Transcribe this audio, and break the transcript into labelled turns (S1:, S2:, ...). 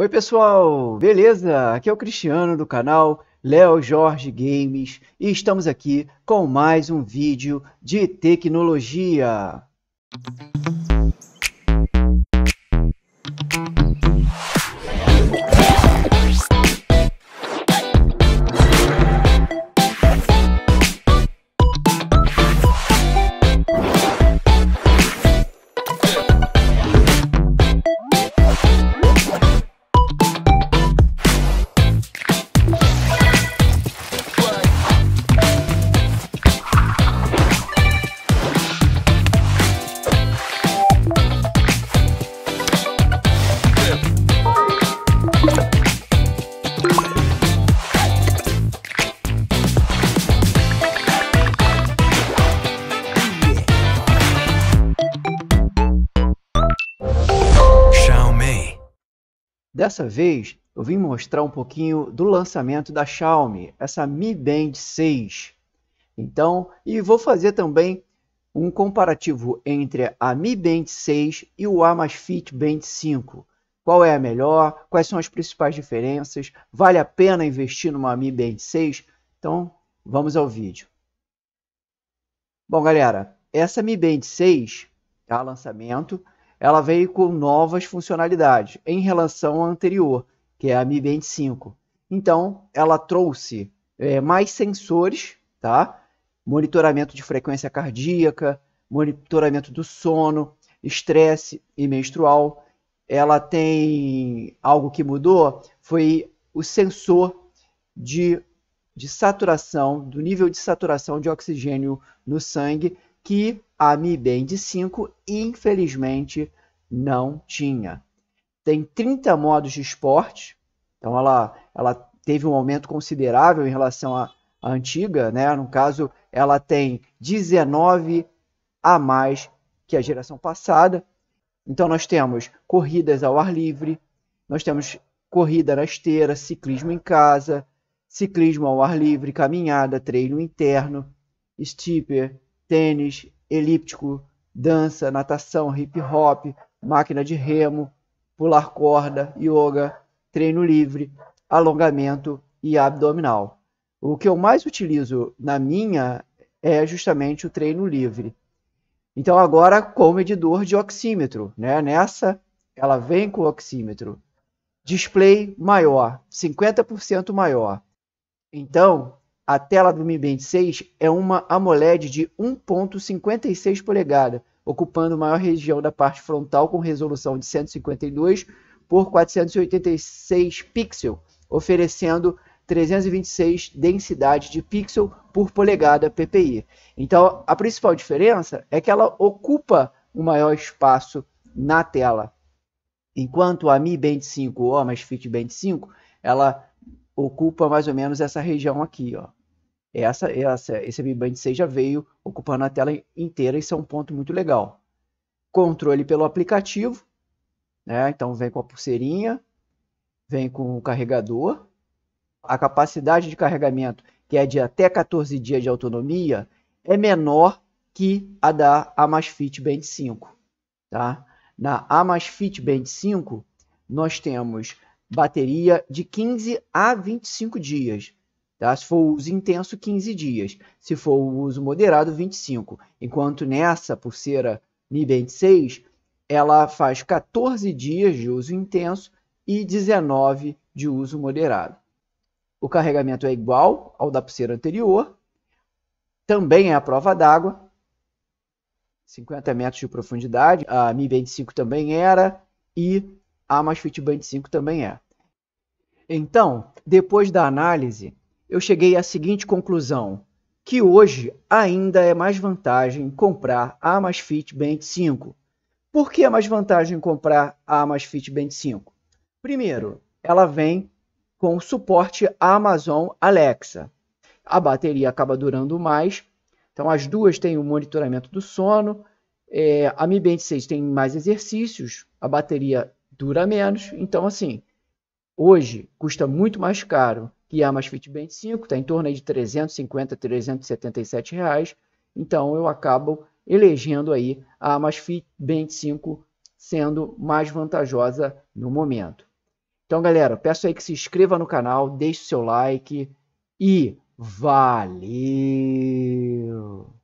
S1: Oi pessoal, beleza? Aqui é o Cristiano do canal Léo Jorge Games e estamos aqui com mais um vídeo de tecnologia. Dessa vez eu vim mostrar um pouquinho do lançamento da Xiaomi, essa Mi Band 6. Então, e vou fazer também um comparativo entre a Mi Band 6 e o Amazfit Band 5. Qual é a melhor? Quais são as principais diferenças? Vale a pena investir numa Mi Band 6? Então, vamos ao vídeo. Bom, galera, essa Mi Band 6, tá lançamento, ela veio com novas funcionalidades em relação à anterior, que é a Mi Band 5. Então, ela trouxe é, mais sensores, tá? monitoramento de frequência cardíaca, monitoramento do sono, estresse e menstrual. Ela tem algo que mudou, foi o sensor de, de saturação, do nível de saturação de oxigênio no sangue, que a Mi Band 5 infelizmente não tinha. Tem 30 modos de esporte, então ela, ela teve um aumento considerável em relação à, à antiga, né? No caso, ela tem 19 a mais que a geração passada. Então nós temos corridas ao ar livre, nós temos corrida na esteira, ciclismo em casa, ciclismo ao ar livre, caminhada, treino interno, steeper, tênis, elíptico, dança, natação, hip hop, máquina de remo, pular corda, yoga, treino livre, alongamento e abdominal. O que eu mais utilizo na minha é justamente o treino livre. Então agora com o medidor de oxímetro, né? Nessa ela vem com o oxímetro. Display maior, 50% maior. Então, a tela do Mi Band 6 é uma AMOLED de 1.56 polegada, ocupando maior região da parte frontal com resolução de 152 por 486 pixels, oferecendo 326 densidade de pixel por polegada PPI. Então, a principal diferença é que ela ocupa o um maior espaço na tela. Enquanto a Mi Band 5 ou a Masfit Band 5, ela ocupa mais ou menos essa região aqui, ó essa, essa, esse Mi Band 6 já veio ocupando a tela inteira, isso é um ponto muito legal. Controle pelo aplicativo, né? então vem com a pulseirinha, vem com o carregador. A capacidade de carregamento, que é de até 14 dias de autonomia, é menor que a da Amazfit Band 5. Tá? Na Amazfit Band 5, nós temos bateria de 15 a 25 dias. Tá? Se for o uso intenso, 15 dias. Se for o uso moderado, 25. Enquanto nessa pulseira Mi 26, ela faz 14 dias de uso intenso e 19 de uso moderado. O carregamento é igual ao da pulseira anterior, também é a prova d'água, 50 metros de profundidade, a Mi 25 também era e a Masfit Band 5 também é. Então, depois da análise, eu cheguei à seguinte conclusão: que hoje ainda é mais vantagem comprar a Amazfit Band 5. Por que é mais vantagem comprar a Amazfit Band 5? Primeiro, ela vem com suporte Amazon Alexa. A bateria acaba durando mais, então as duas têm o monitoramento do sono. É, a Mi Band 6 tem mais exercícios, a bateria dura menos. Então, assim, hoje custa muito mais caro que é a Amasfit Band 5, está em torno aí de 350, 377 reais. Então eu acabo elegendo aí a Amasfit Band 5 sendo mais vantajosa no momento. Então galera, peço aí que se inscreva no canal, deixe o seu like e valeu!